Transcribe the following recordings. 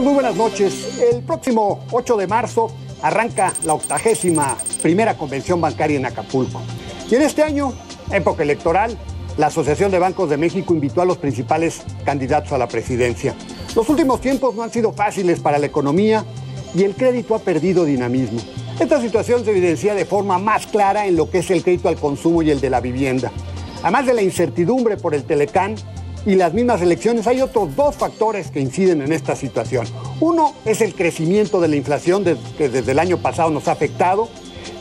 muy buenas noches. El próximo 8 de marzo arranca la octagésima primera convención bancaria en Acapulco. Y en este año, época electoral, la Asociación de Bancos de México invitó a los principales candidatos a la presidencia. Los últimos tiempos no han sido fáciles para la economía y el crédito ha perdido dinamismo. Esta situación se evidencia de forma más clara en lo que es el crédito al consumo y el de la vivienda. Además de la incertidumbre por el Telecán, y las mismas elecciones, hay otros dos factores que inciden en esta situación. Uno es el crecimiento de la inflación que desde el año pasado nos ha afectado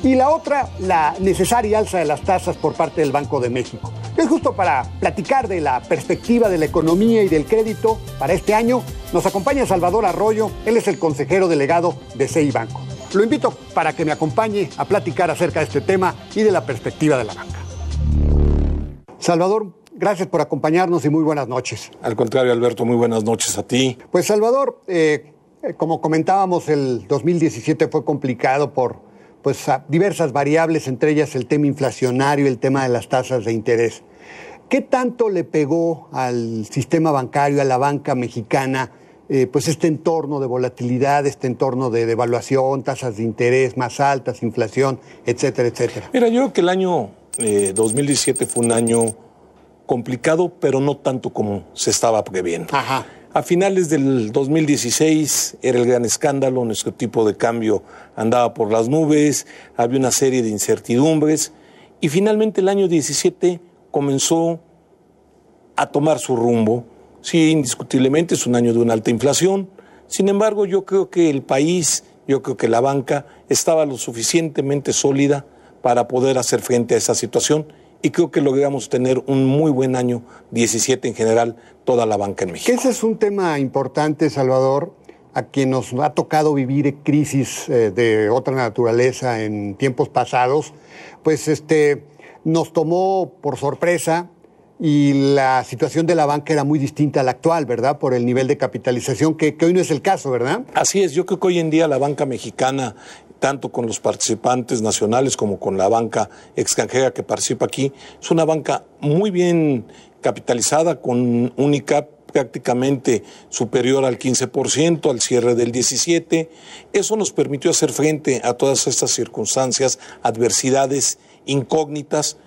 y la otra, la necesaria alza de las tasas por parte del Banco de México. Es justo para platicar de la perspectiva de la economía y del crédito para este año, nos acompaña Salvador Arroyo, él es el consejero delegado de CI Banco. Lo invito para que me acompañe a platicar acerca de este tema y de la perspectiva de la banca. Salvador, Gracias por acompañarnos y muy buenas noches. Al contrario, Alberto, muy buenas noches a ti. Pues Salvador, eh, eh, como comentábamos, el 2017 fue complicado por pues, diversas variables, entre ellas el tema inflacionario, el tema de las tasas de interés. ¿Qué tanto le pegó al sistema bancario, a la banca mexicana, eh, pues este entorno de volatilidad, este entorno de devaluación, tasas de interés más altas, inflación, etcétera, etcétera? Mira, yo creo que el año 2017 fue un año complicado, pero no tanto como se estaba previendo. A finales del 2016 era el gran escándalo, nuestro tipo de cambio andaba por las nubes, había una serie de incertidumbres y finalmente el año 17 comenzó a tomar su rumbo. Sí, indiscutiblemente es un año de una alta inflación, sin embargo yo creo que el país, yo creo que la banca estaba lo suficientemente sólida para poder hacer frente a esa situación y creo que logramos tener un muy buen año 17 en general, toda la banca en México. Ese es un tema importante, Salvador, a quien nos ha tocado vivir crisis eh, de otra naturaleza en tiempos pasados, pues este, nos tomó por sorpresa y la situación de la banca era muy distinta a la actual, ¿verdad? Por el nivel de capitalización, que, hoy no es el caso, ¿verdad? Así es, yo creo que hoy en día la banca mexicana tanto con los participantes nacionales como con la banca extranjera que participa aquí. Es una banca muy bien capitalizada con un ICAP prácticamente superior al 15%, al cierre del 17%. Eso nos permitió hacer frente a todas estas circunstancias, adversidades, incógnitas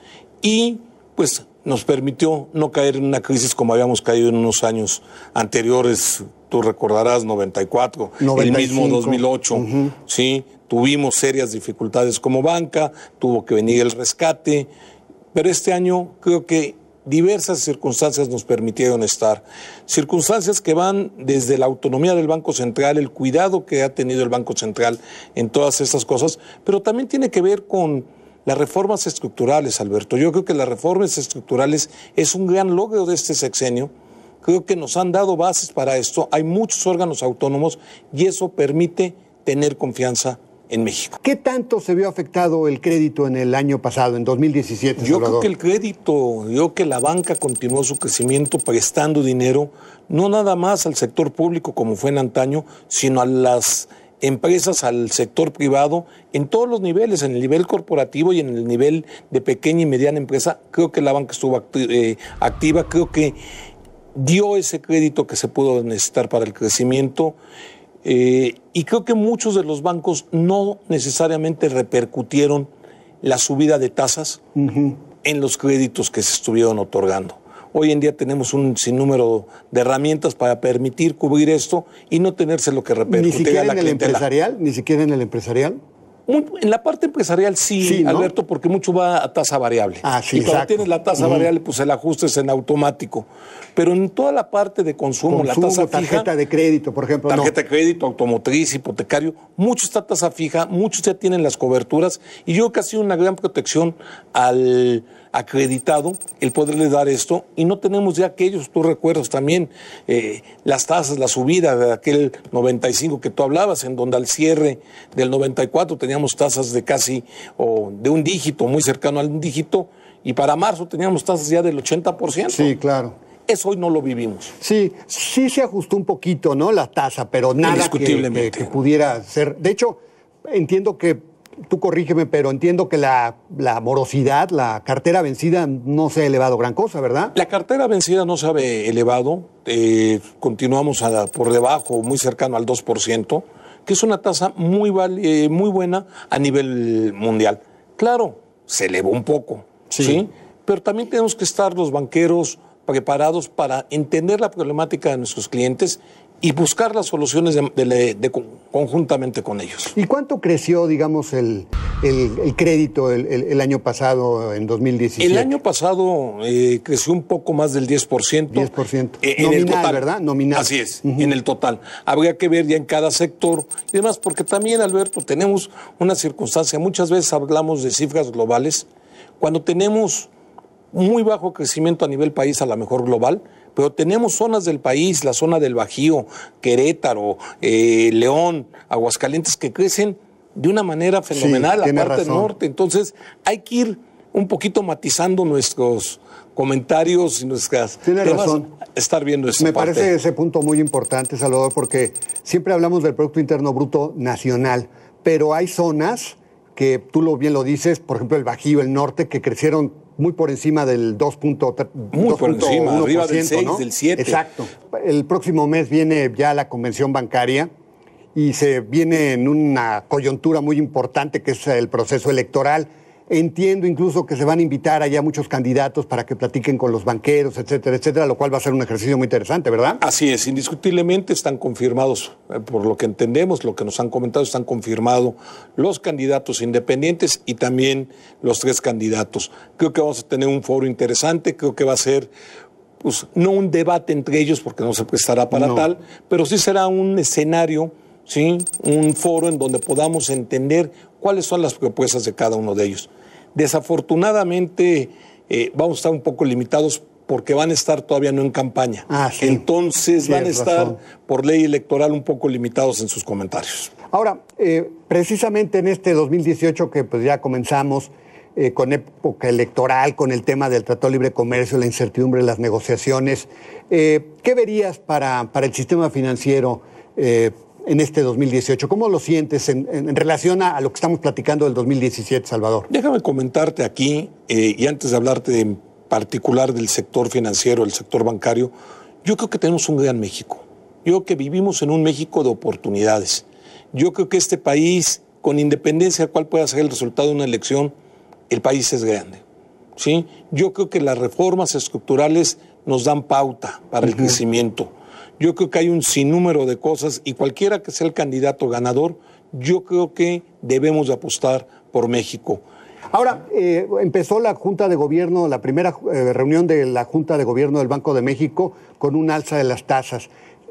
y pues nos permitió no caer en una crisis como habíamos caído en unos años anteriores. Tú recordarás 94, el mismo 2008, ¿sí? Tuvimos serias dificultades como banca, tuvo que venir el rescate, pero este año creo que diversas circunstancias nos permitieron estar. Circunstancias que van desde la autonomía del Banco Central, el cuidado que ha tenido el Banco Central en todas estas cosas, pero también tiene que ver con las reformas estructurales, Alberto. Yo creo que las reformas estructurales es un gran logro de este sexenio. Creo que nos han dado bases para esto. Hay muchos órganos autónomos y eso permite tener confianza México. ¿Qué tanto se vio afectado el crédito en el año pasado, en 2017? Yo creo que el crédito, yo creo que la banca continuó su crecimiento prestando dinero, no nada más al sector público como fue en antaño, sino a las empresas, al sector privado, en todos los niveles, en el nivel corporativo y en el nivel de pequeña y mediana empresa. Creo que la banca estuvo eh, activa, creo que dio ese crédito que se pudo necesitar para el crecimiento. Eh, y creo que muchos de los bancos no necesariamente repercutieron la subida de tasas en los créditos que se estuvieron otorgando. Hoy en día tenemos un sinnúmero de herramientas para permitir cubrir esto y no tenerse lo que repercutir ¿Ni siquiera en el empresarial? ¿Ni siquiera en el empresarial? en la parte empresarial sí, Alberto, porque mucho va a tasa variable. Ah, sí, y cuando tienes la tasa variable, pues el ajuste es en automático. Pero en toda la parte de consumo, la tasa fija. Tarjeta de crédito, por ejemplo. Tarjeta de crédito, automotriz, hipotecario, mucho está tasa fija, muchos ya tienen las coberturas. Y yo creo que ha sido una gran protección al acreditado el poderle dar esto y no tenemos ya aquellos, tú recuerdas también eh, las tasas, la subida de aquel 95 que tú hablabas, en donde al cierre del 94 teníamos tasas de casi o de un dígito, muy cercano al dígito, y para marzo teníamos tasas ya del 80%. Sí, claro. Eso hoy no lo vivimos. Sí, sí se ajustó un poquito, ¿no? La tasa, pero nada que, que pudiera ser. De hecho, entiendo que tú corrígeme, pero entiendo que la, la, morosidad, la cartera vencida no se ha elevado gran cosa, ¿verdad? La cartera vencida no se ha elevado, eh, continuamos a, por debajo, muy cercano al 2%, que es una tasa muy, eh, muy buena a nivel mundial. Claro, se elevó un poco, ¿sí? Pero también tenemos que estar los banqueros preparados para entender la problemática de nuestros clientes y buscar las soluciones de, conjuntamente con ellos. ¿Y cuánto creció, digamos, el, crédito el, año pasado, en 2017? El año pasado eh, creció un poco más del 10%. 10%. Nominal, en el ¿verdad? Nominal. Así es, en el total. Habría que ver ya en cada sector y demás, porque también, Alberto, tenemos una circunstancia. Muchas veces hablamos de cifras globales. Cuando tenemos muy bajo crecimiento a nivel país, a lo mejor global, pero tenemos zonas del país, la zona del Bajío, Querétaro, eh, León, Aguascalientes, que crecen de una manera fenomenal, aparte del norte. Entonces, hay que ir un poquito matizando nuestros comentarios y nuestras Tiene razón. estar viendo esta Me parece ese punto muy importante, Salvador, porque siempre hablamos del Producto Interno Bruto Nacional, pero hay zonas que tú lo bien lo dices, por ejemplo el Bajío, el norte, que crecieron muy por encima del 2.3. Muy por encima, arriba del 6, del 7. Exacto. El próximo mes viene ya la convención bancaria y se viene en una coyuntura muy importante que es el proceso electoral Entiendo incluso que se van a invitar allá muchos candidatos para que platiquen con los banqueros, etcétera, etcétera, lo cual va a ser un ejercicio muy interesante, ¿verdad? Así es, indiscutiblemente están confirmados, eh, por lo que entendemos, lo que nos han comentado, están confirmados los candidatos independientes y también los tres candidatos. Creo que vamos a tener un foro interesante, creo que va a ser pues, no un debate entre ellos porque no se prestará para tal, pero sí será un escenario ¿sí? un foro en donde podamos entender cuáles son las propuestas de cada uno de ellos. Desafortunadamente eh, vamos a estar un poco limitados porque van a estar todavía no en campaña. Ah, Entonces van a estar por ley electoral un poco limitados en sus comentarios. Ahora, eh, precisamente en este 2018 que pues ya comenzamos eh, con época electoral, con el tema del Tratado Libre Comercio, la incertidumbre, las negociaciones, ¿qué verías para, para el sistema financiero? en este 2018. ¿Cómo lo sientes en, relación a, lo que estamos platicando del 2017, Salvador? Déjame comentarte aquí, eh, y antes de hablarte en particular del sector financiero, el sector bancario, yo creo que tenemos un gran México. Yo creo que vivimos en un México de oportunidades. Yo creo que este país, con independencia de cuál pueda ser el resultado de una elección, el país es grande. ¿sí? Yo creo que las reformas estructurales nos dan pauta para el crecimiento. Yo creo que hay un sinnúmero de cosas y cualquiera que sea el candidato ganador, yo creo que debemos apostar por México. Ahora, eh, empezó la Junta de Gobierno, la primera eh, reunión de la Junta de Gobierno del Banco de México con un alza de las tasas.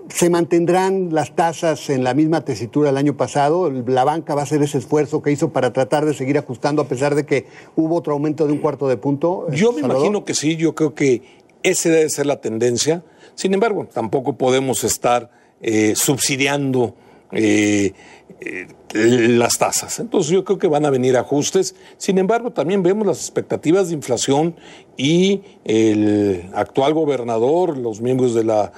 ¿Se mantendrán las tasas en la misma tesitura el año pasado? ¿La banca va a hacer ese esfuerzo que hizo para tratar de seguir ajustando a pesar de que hubo otro aumento de un cuarto de punto? Eh, yo me imagino que sí, yo creo que esa debe ser la tendencia. Sin embargo, tampoco podemos estar eh, subsidiando eh, eh, las tasas. Entonces yo creo que van a venir ajustes. Sin embargo, también vemos las expectativas de inflación y el actual gobernador, los miembros de la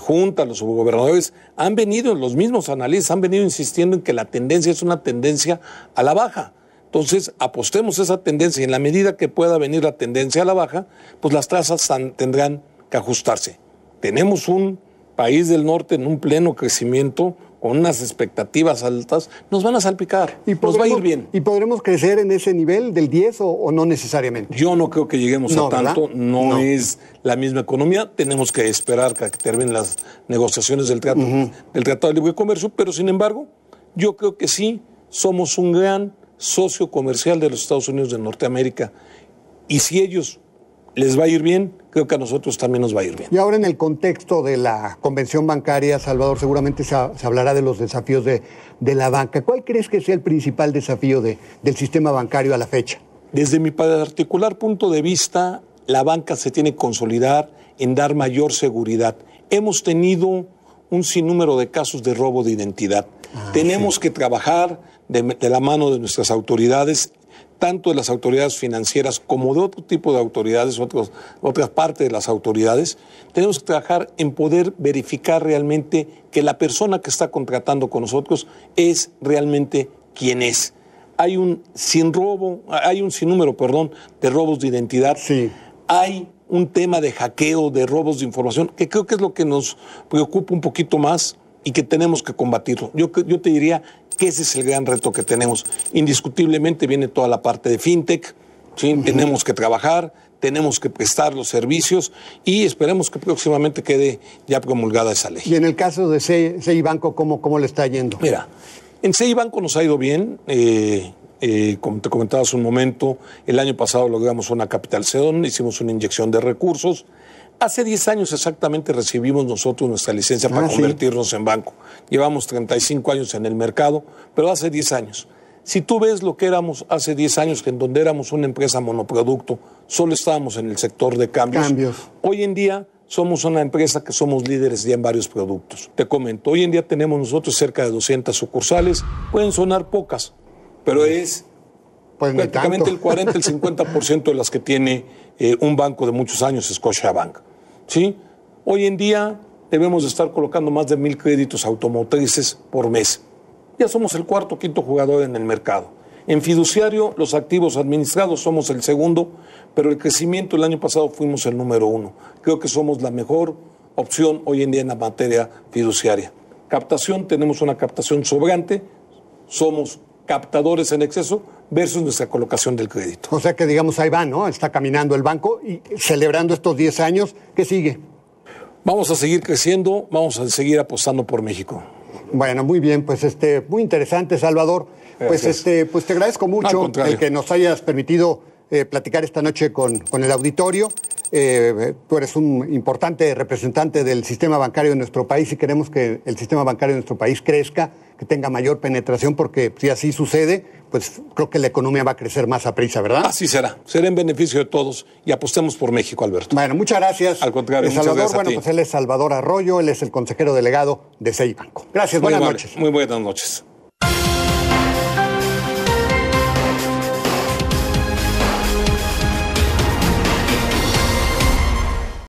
Junta, los subgobernadores, han venido, los mismos analistas han venido insistiendo en que la tendencia es una tendencia a la baja. Entonces, apostemos esa tendencia y en la medida que pueda venir la tendencia a la baja, pues las tasas tendrán que ajustarse. Tenemos un país del norte en un pleno crecimiento con unas expectativas altas, nos van a salpicar. nos va a ir bien. ¿Y podremos crecer en ese nivel del 10 o, no necesariamente? Yo no creo que lleguemos a tanto. No, es la misma economía. Tenemos que esperar que terminen las negociaciones del, tratado del Tratado de Libre Comercio, pero sin embargo, yo creo que sí somos un gran socio comercial de los Estados Unidos de Norteamérica. Y si ellos les va a ir bien, creo que a nosotros también nos va a ir bien. Y ahora en el contexto de la convención bancaria, Salvador, seguramente se, hablará de los desafíos de, la banca. ¿Cuál crees que sea el principal desafío del sistema bancario a la fecha? Desde mi particular punto de vista, la banca se tiene que consolidar en dar mayor seguridad. Hemos tenido un sinnúmero de casos de robo de identidad. Ah, tenemos que trabajar de, la mano de nuestras autoridades tanto de las autoridades financieras como de otro tipo de autoridades, otros, otras partes de las autoridades, tenemos que trabajar en poder verificar realmente que la persona que está contratando con nosotros es realmente quien es. Hay un sin robo, hay un sinnúmero, perdón, de robos de identidad. Sí. Hay un tema de hackeo, de robos de información, que creo que es lo que nos preocupa un poquito más y que tenemos que combatirlo. Yo, te diría que ese es el gran reto que tenemos. Indiscutiblemente viene toda la parte de fintech, ¿sí? tenemos que trabajar, tenemos que prestar los servicios y esperemos que próximamente quede ya promulgada esa ley. Y en el caso de CI Banco, ¿cómo, ¿cómo le está yendo? Mira, en CI Banco nos ha ido bien. Eh, eh, como te comentaba hace un momento, el año pasado logramos una capital sedón, hicimos una inyección de recursos. Hace 10 años exactamente recibimos nosotros nuestra licencia ah, para convertirnos en banco. Llevamos 35 años en el mercado, pero hace 10 años. Si tú ves lo que éramos hace 10 años, que en donde éramos una empresa monoproducto, solo estábamos en el sector de cambios. cambios. Hoy en día somos una empresa que somos líderes ya en varios productos. Te comento, hoy en día tenemos nosotros cerca de 200 sucursales, pueden sonar pocas, pero es pues prácticamente el 40, el 50% de las que tiene eh, un banco de muchos años, Scotiabank. ¿Sí? Hoy en día debemos estar colocando más de mil créditos automotrices por mes. Ya somos el cuarto quinto jugador en el mercado. En fiduciario, los activos administrados somos el segundo, pero el crecimiento el año pasado fuimos el número uno. Creo que somos la mejor opción hoy en día en la materia fiduciaria. Captación, tenemos una captación sobrante, somos captadores en exceso versus nuestra colocación del crédito. O sea que digamos ahí va, ¿no? Está caminando el banco y celebrando estos 10 años, ¿qué sigue? Vamos a seguir creciendo, vamos a seguir apostando por México. Bueno, muy bien, pues este, muy interesante, Salvador. Pues este, pues te agradezco mucho el que nos hayas permitido eh, platicar esta noche con, con el auditorio. Eh, tú eres un importante representante del sistema bancario de nuestro país y queremos que el sistema bancario de nuestro país crezca, que tenga mayor penetración, porque si así sucede, pues creo que la economía va a crecer más a prisa, ¿verdad? Así será. Será en beneficio de todos y apostemos por México, Alberto. Bueno, muchas gracias. Al contrario, pues él es Salvador Arroyo, él es el consejero delegado de Seibanco. Gracias, buenas noches. Muy buenas noches.